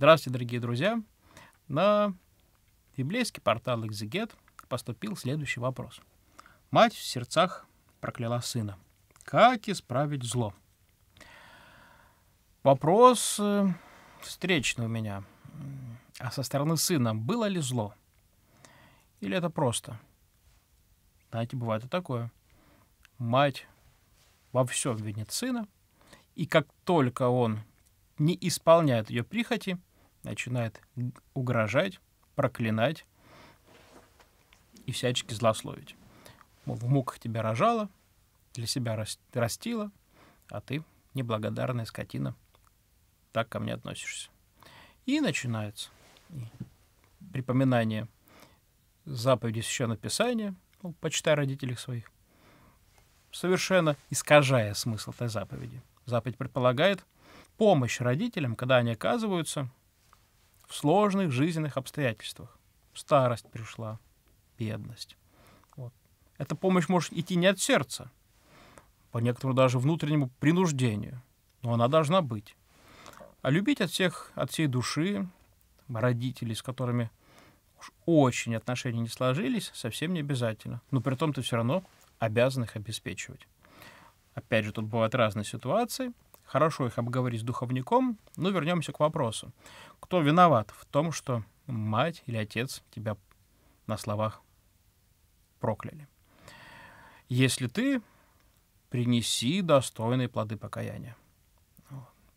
Здравствуйте, дорогие друзья. На библейский портал «Экзегет» поступил следующий вопрос. Мать в сердцах прокляла сына. Как исправить зло? Вопрос э, встречный у меня. А со стороны сына было ли зло? Или это просто? Знаете, бывает и такое. Мать во всем винит сына, и как только он не исполняет ее прихоти, начинает угрожать, проклинать и всячески злословить. Мол, в муках тебя рожала, для себя растила, а ты, неблагодарная скотина, так ко мне относишься. И начинается припоминание заповеди Священного Писания, ну, почитай родителей своих, совершенно искажая смысл этой заповеди. Заповедь предполагает помощь родителям, когда они оказываются – в сложных жизненных обстоятельствах. Старость пришла, бедность. Вот. Эта помощь может идти не от сердца, по некоторому даже внутреннему принуждению, но она должна быть. А любить от всех, от всей души родителей, с которыми уж очень отношения не сложились, совсем не обязательно. Но при том ты все равно обязан их обеспечивать. Опять же, тут бывают разные ситуации – хорошо их обговорить с духовником. Но вернемся к вопросу. Кто виноват в том, что мать или отец тебя на словах прокляли? Если ты, принеси достойные плоды покаяния.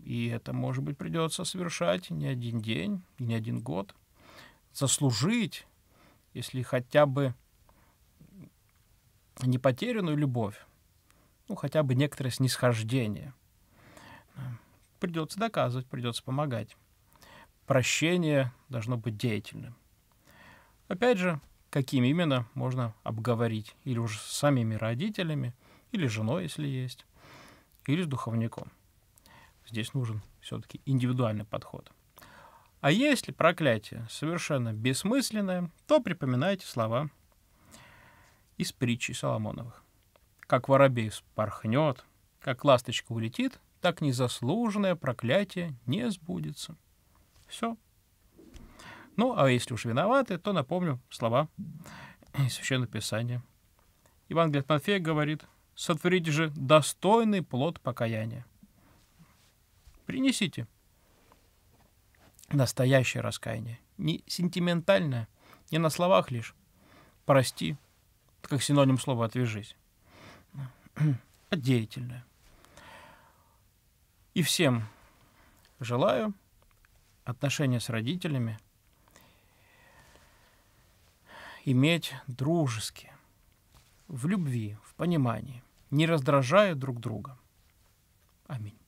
И это, может быть, придется совершать не один день, не один год. Заслужить, если хотя бы не потерянную любовь, ну, хотя бы некоторое снисхождение – Придется доказывать, придется помогать. Прощение должно быть деятельным. Опять же, какими именно можно обговорить, или уже с самими родителями, или женой, если есть, или с духовником. Здесь нужен все-таки индивидуальный подход. А если проклятие совершенно бессмысленное, то припоминайте слова из притчи Соломоновых. Как воробей спорхнет, как ласточка улетит, так незаслуженное проклятие не сбудется. Все. Ну, а если уж виноваты, то напомню слова из Священного Писания. Евангелие от Матфея говорит, сотворите же достойный плод покаяния. Принесите настоящее раскаяние, не сентиментальное, не на словах лишь. Прости, как синоним слова «отвяжись», а деятельное. И всем желаю отношения с родителями иметь дружеские, в любви, в понимании, не раздражая друг друга. Аминь.